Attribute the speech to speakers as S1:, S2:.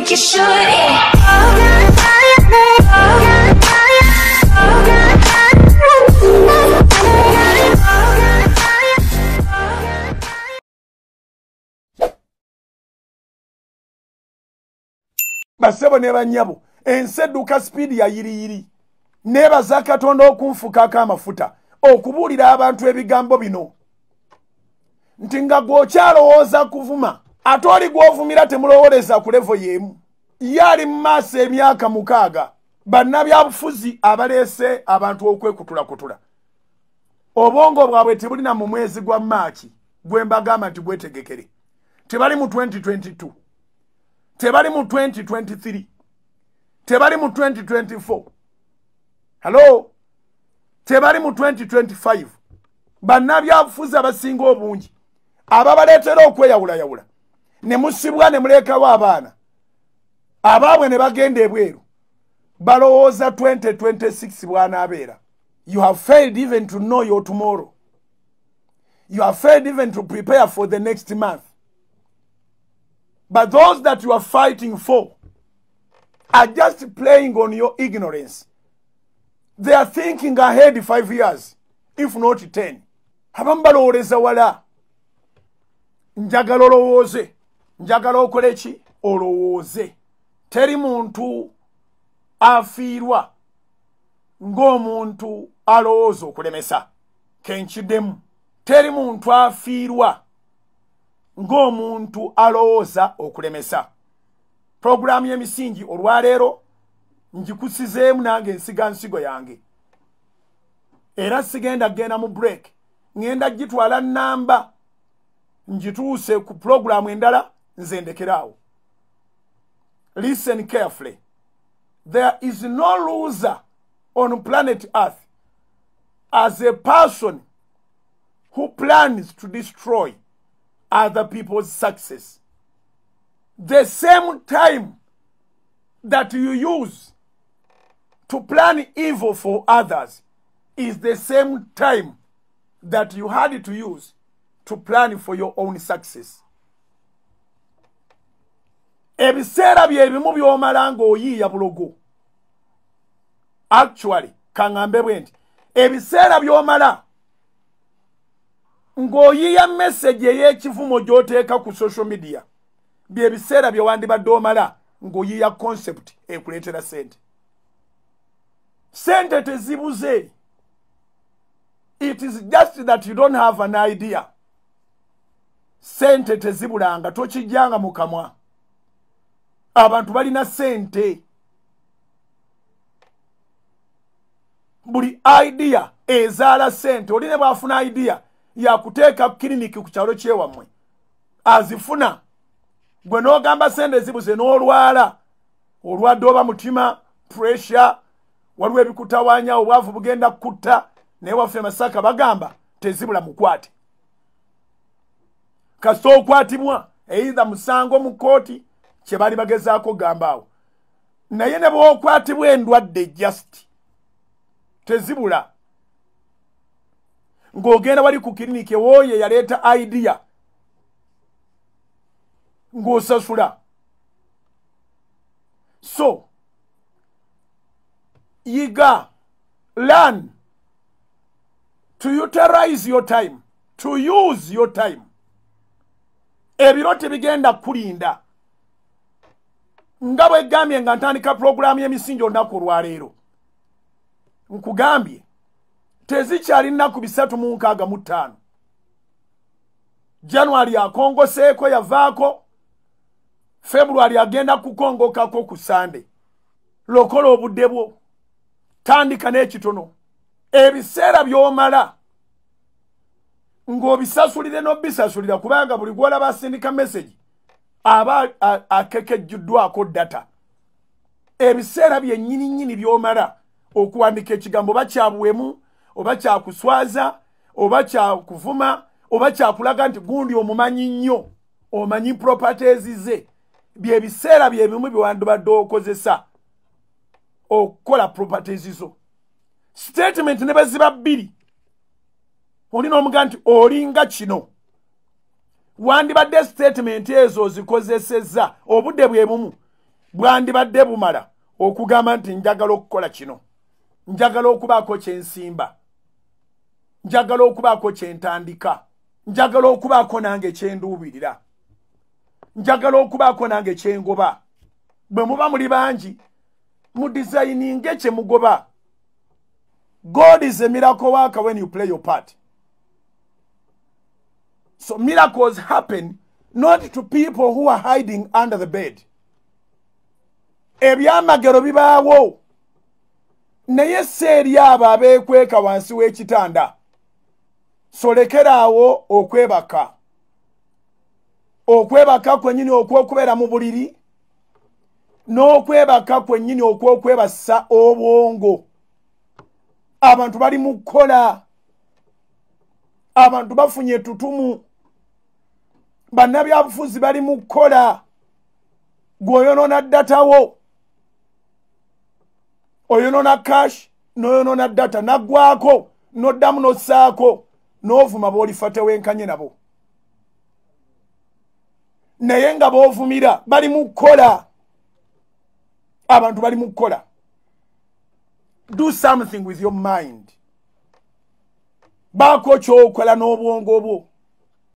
S1: think you should yeah. oh, God. basebo ne banyabo enseduka speed ya yiriyiri nebaza katonda okunfukaako amafuta okubuulira abantu ebigambo bino nti nga gwokyalowooza kuvuma Atoli guofu mirate mulowoleza kulevo yemu. Yari mase miaka mukaga. Banabi abufuzi abalese abantu okwe kutula kutula. Obongo bwabwe tibuli na mumwezi gwa machi. Gwe mba gama tibwe tegekere. Tibali mu 2022. Tibali mu 2023. Tibali mu 2024. Hello? Tibali mu 2025. Banabi abufuzi abasingo obungi. Ababa letero kwe ya ula ya ula. nemusibwa nemulekawo abaana abaabwe ne bagenda ebweru balowooza 2026 bwanaabeera you have failed even to know your tomorrow you have failed even to prepare for the next month but those that you are fighting for are just playing on your ignorance they are thinking ahead five years if not 10 abamu balowooleza wala njagala olowooze njagala okola eki olowooze teri muntu afiirwa ng'omuntu alowooza okulemesa kenkiddemu teri muntu afiirwa ng'omuntu alowooza okulemesa puroguraamu y'emisingi olwaleero ngikusizeemu nange ensiga nsigo yange era sigenda kgenda mu bureeke ŋenda gitwala nnamba ngituuse ku puloguraamu endala nze listen carefully there is no loser on planet earth as a person who plans to destroy other people's success the same time that you use to plan evil for others is the same time that you had to use to plan for your own success. ebiseera byebimu byomala ngaoyiiya bulogo actually kaŋambe bwe nti ebiseera byomala ngaoyiiya messagi ey'ekivumo gyoteeka ku social media byebiseera byewandibadde omala ngaoyiiya concept ekuleetera sente sente tezibuze it is just that you don't have an idea sente tezibulanga tokijjanga mu kamwa to abantu balina ssente buli idea ezaala ssente olina bwafuna idea yakuteeka kiriniki ku kyalo kyewammwe azifuna gwe n'ogamba sente ezibuze n'olwala olwadde oba mutima puresure waliwo ebikutawanya obwavu bugenda kutta naye waffe masaka bagamba tezibula mukwate kasita okwatibwa eitha musango mu kooti kye baali bagezaako gamba awo naye ne bw'okwatibwa endwadde just tezibula ng'ogenda wali ku kiriniki ewooye yaleeta idiya ng'osasula so yiga learn to utilize your time to use your time ebiro tebigenda kulinda nga bwegambye nga ntandika puloguraamu y'emisingi olunaku olwaleero nkugambye tezikyali nnaku bisatu mu nkaaga mu ttaano januwali akongoseeko yavaako februwali agenda kukongokako ku sande lokola obudde bwo tandika n'ekitono ebiseera by'omala ng'obisasulire n'obisasulira kubanga buli gwolaba asindika meseji aba akekejuddwako data ebiseera byennyininnyini byomala okuwandika ekigambo oba kyabuwemu oba kyakuswaza oba kyakuvuma oba kyakulaga nti gundi omumanyi nnyo omanyi propaties ze byebiseera byebimu byewandibadde okozesa okukola propaties zo statement ne beziba bbiri oli n'omuga nti olinga kino wandibadde statement ezo zikozesezza obudde bwe bumu bwandibadde bumala okugamba nti njagala okukola kino njagala okubaako kyensimba njagala okubaako kyentandika njagala okubaako nange kyenduubirira njagala okubaako nange kyengoba bwe muba muli bangi mu disayininge kye mugoba god is emirako waaka when you play your party So miracles happen not to people who are hiding under the bed. Ebyamagero bibaawo naye si eri abo abeekweka wansi w'ekitanda. So lekeraawo okwebaka. Okwebaka kwennyini okw'okubeera mu buliri n'okwebaka kwennyini okw'okwebasa obwongo. Abantu bali mu kkola. Abantu bafunye tutumu. bannabyabufuzi bali mu kukola gweoyonoona datawo oyonoona kash noyonoona data naggwako noddamu nossaako n'ovuma boolifate wenkanye nabo naye nga boovumira bali mu kukola abantu bali mu kukola do something with your mind baako kyokola n'obwongo bwo